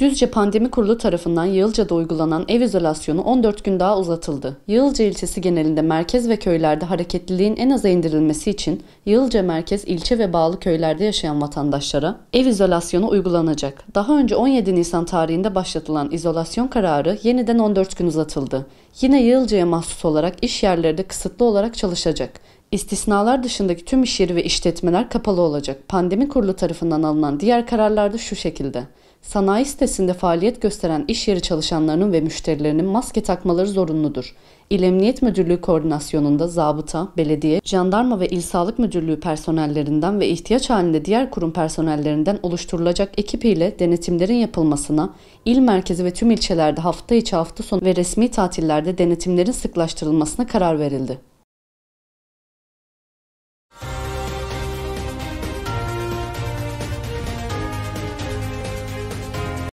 Düzce Pandemi Kurulu tarafından Yığılca'da uygulanan ev izolasyonu 14 gün daha uzatıldı. Yığılca ilçesi genelinde merkez ve köylerde hareketliliğin en aza indirilmesi için Yığılca merkez, ilçe ve bağlı köylerde yaşayan vatandaşlara ev izolasyonu uygulanacak. Daha önce 17 Nisan tarihinde başlatılan izolasyon kararı yeniden 14 gün uzatıldı. Yine Yığılca'ya mahsus olarak iş yerleri de kısıtlı olarak çalışacak. İstisnalar dışındaki tüm iş yeri ve işletmeler kapalı olacak. Pandemi kurulu tarafından alınan diğer kararlar da şu şekilde. Sanayi sitesinde faaliyet gösteren iş yeri çalışanlarının ve müşterilerinin maske takmaları zorunludur. İl Emniyet Müdürlüğü koordinasyonunda zabıta, belediye, jandarma ve il sağlık müdürlüğü personellerinden ve ihtiyaç halinde diğer kurum personellerinden oluşturulacak ekip ile denetimlerin yapılmasına, il merkezi ve tüm ilçelerde hafta içi hafta sonu ve resmi tatillerde denetimlerin sıklaştırılmasına karar verildi.